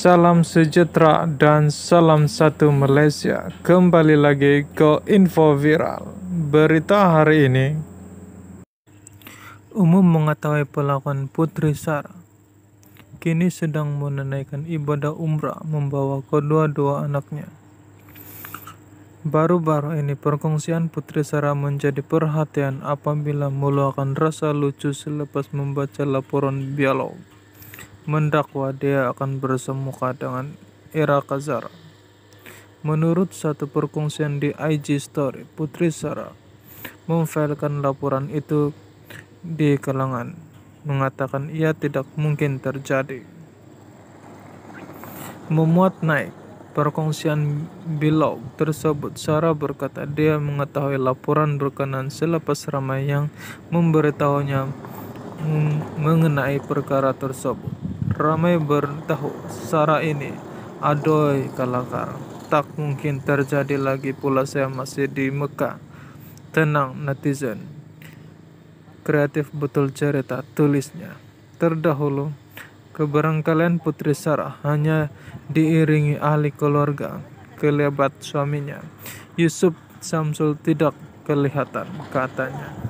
Salam sejahtera dan salam satu Malaysia. Kembali lagi ke info viral. Berita hari ini umum mengetahui pelakon Putri Sarah kini sedang menunaikan ibadah umrah membawa kedua-dua anaknya. Baru-baru ini perkongsian Putri Sarah menjadi perhatian apabila meluahkan rasa lucu selepas membaca laporan dialog mendakwa dia akan bersemuka dengan Era Kazar. Menurut satu perkongsian di IG Story, Putri Sarah memfailkan laporan itu di kalangan, mengatakan ia tidak mungkin terjadi. Memuat naik, perkongsian Bilog tersebut, Sarah berkata dia mengetahui laporan berkenan selepas ramai yang memberitahunya mengenai perkara tersebut ramai bertahu Sarah ini. Adoy kalakar, tak mungkin terjadi lagi pula saya masih di Mekah. Tenang netizen. Kreatif betul cerita tulisnya. Terdahulu, keberangkalan Putri Sarah hanya diiringi ahli keluarga kelebat suaminya. Yusuf Samsul tidak kelihatan katanya.